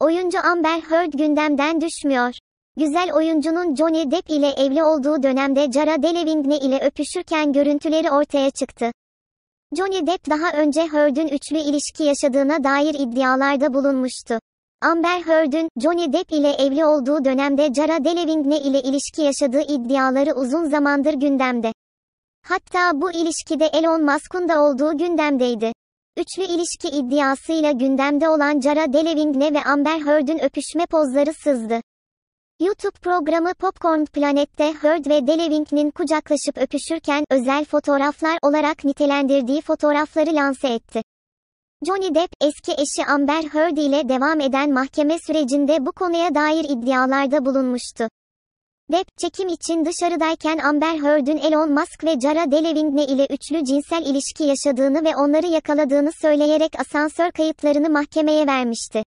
Oyuncu Amber Heard gündemden düşmüyor. Güzel oyuncunun Johnny Depp ile evli olduğu dönemde Cara Delevingne ile öpüşürken görüntüleri ortaya çıktı. Johnny Depp daha önce Heard'ün üçlü ilişki yaşadığına dair iddialarda bulunmuştu. Amber Heard'ün Johnny Depp ile evli olduğu dönemde Cara Delevingne ile ilişki yaşadığı iddiaları uzun zamandır gündemde. Hatta bu ilişkide Elon Musk'un da olduğu gündemdeydi. Üçlü ilişki iddiasıyla gündemde olan Cara Delevingne ve Amber Heard'ün öpüşme pozları sızdı. YouTube programı Popcorn Planet'te Heard ve Delevingne'nin kucaklaşıp öpüşürken özel fotoğraflar olarak nitelendirdiği fotoğrafları lanse etti. Johnny Depp, eski eşi Amber Heard ile devam eden mahkeme sürecinde bu konuya dair iddialarda bulunmuştu. Web, çekim için dışarıdayken Amber Heard'ün Elon Musk ve Cara Delevingne ile üçlü cinsel ilişki yaşadığını ve onları yakaladığını söyleyerek asansör kayıtlarını mahkemeye vermişti.